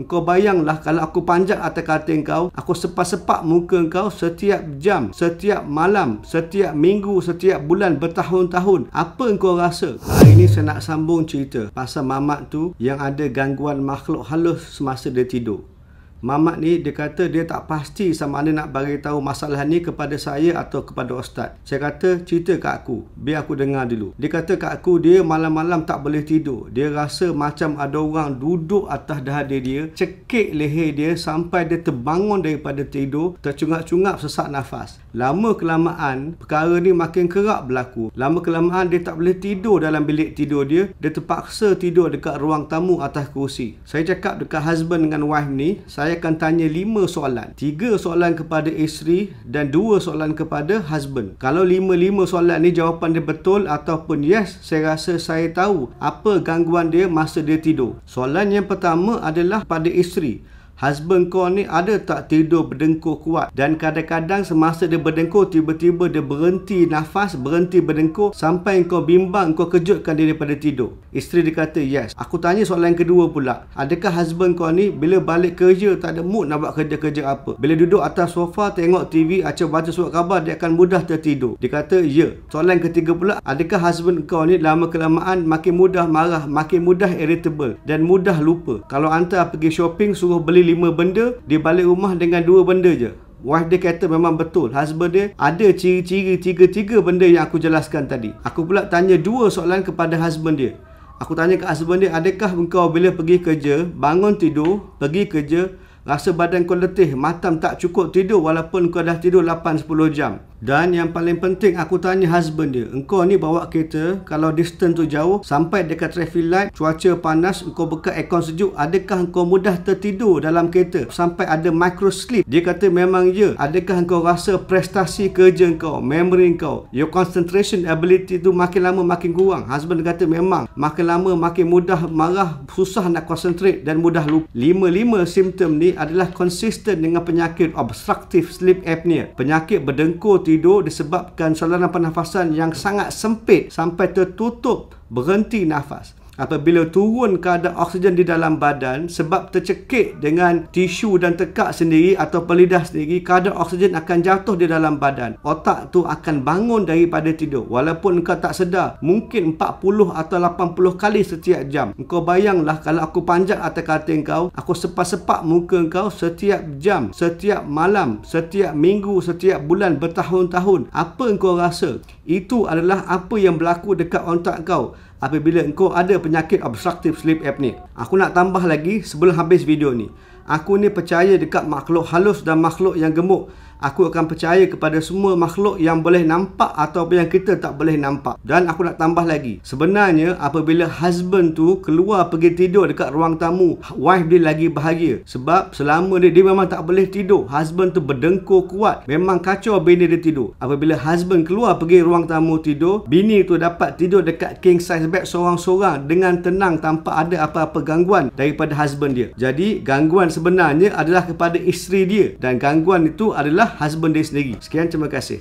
Engkau bayanglah kalau aku panjang atas kata engkau, aku sepak-sepak muka engkau setiap jam, setiap malam, setiap minggu, setiap bulan, bertahun-tahun. Apa engkau rasa? Hari ini saya nak sambung cerita pasal mamak tu yang ada gangguan makhluk halus semasa dia tidur. Mamat ni dia kata dia tak pasti sama ada nak bagi tahu masalah ni kepada saya atau kepada ustaz. Saya kata cerita kat aku, biar aku dengar dulu. Dia kata kat aku dia malam-malam tak boleh tidur. Dia rasa macam ada orang duduk atas dahada dia, cekik leher dia sampai dia terbangun daripada tidur, tercungap-cungap sesak nafas. Lama kelamaan, perkara ni makin kerap berlaku. Lama kelamaan dia tak boleh tidur dalam bilik tidur dia, dia terpaksa tidur dekat ruang tamu atas kerusi. Saya cakap dekat husband dengan wife ni, saya saya akan tanya 5 soalan. 3 soalan kepada isteri dan 2 soalan kepada husband. Kalau 5-5 soalan ni jawapan dia betul ataupun yes, saya rasa saya tahu apa gangguan dia masa dia tidur. Soalan yang pertama adalah pada isteri. Husband kau ni ada tak tidur berdengkur kuat Dan kadang-kadang semasa dia berdengkur Tiba-tiba dia berhenti nafas Berhenti berdengkur Sampai kau bimbang kau kejutkan dia daripada tidur Isteri dia kata yes Aku tanya soalan yang kedua pula Adakah husband kau ni Bila balik kerja tak ada mood nak buat kerja-kerja apa Bila duduk atas sofa tengok TV Acah baca surat khabar Dia akan mudah tertidur Dia kata ya yeah. Soalan yang ketiga pula Adakah husband kau ni lama kelamaan Makin mudah marah Makin mudah irritable Dan mudah lupa Kalau hantar pergi shopping Suruh beli lima benda Dia balik rumah dengan dua benda je Wife dia kata memang betul Husband dia ada ciri-ciri tiga-tiga benda yang aku jelaskan tadi Aku pula tanya dua soalan kepada husband dia Aku tanya ke husband dia Adakah engkau bila pergi kerja Bangun tidur Pergi kerja Rasa badan kau letih Matam tak cukup tidur Walaupun kau dah tidur 8-10 jam dan yang paling penting aku tanya husband dia, engkau ni bawa kereta kalau distance tu jauh sampai dekat traffic light, cuaca panas, engkau buka aircon sejuk, adakah engkau mudah tertidur dalam kereta sampai ada micro sleep? Dia kata memang ya. Adakah engkau rasa prestasi kerja engkau, memory engkau, your concentration ability tu makin lama makin kurang? Husband kata memang makin lama makin mudah marah, susah nak concentrate dan mudah lupa. Lima-lima simptom ni adalah konsisten dengan penyakit obstructive sleep apnea, penyakit berdengkur tidur disebabkan saluran pernafasan yang sangat sempit sampai tertutup berhenti nafas apabila turun kadar oksigen di dalam badan sebab tercekik dengan tisu dan tekak sendiri atau pelidah sendiri kadar oksigen akan jatuh di dalam badan otak tu akan bangun daripada tidur walaupun kau tak sedar mungkin 40 atau 80 kali setiap jam kau bayanglah kalau aku panjat atas katil kau aku sepak-sepak muka kau setiap jam setiap malam setiap minggu setiap bulan bertahun-tahun apa kau rasa itu adalah apa yang berlaku dekat otak kau apabila engkau ada penyakit obstructive sleep apnea. Aku nak tambah lagi sebelum habis video ni. Aku ni percaya dekat makhluk halus dan makhluk yang gemuk aku akan percaya kepada semua makhluk yang boleh nampak ataupun yang kita tak boleh nampak. Dan aku nak tambah lagi. Sebenarnya apabila husband tu keluar pergi tidur dekat ruang tamu, wife dia lagi bahagia. Sebab selama dia, dia memang tak boleh tidur. Husband tu berdengkur kuat. Memang kacau bini dia tidur. Apabila husband keluar pergi ruang tamu tidur, bini tu dapat tidur dekat king size bed seorang-seorang dengan tenang tanpa ada apa-apa gangguan daripada husband dia. Jadi gangguan sebenarnya adalah kepada isteri dia. Dan gangguan itu adalah husband dia sendiri. Sekian terima kasih.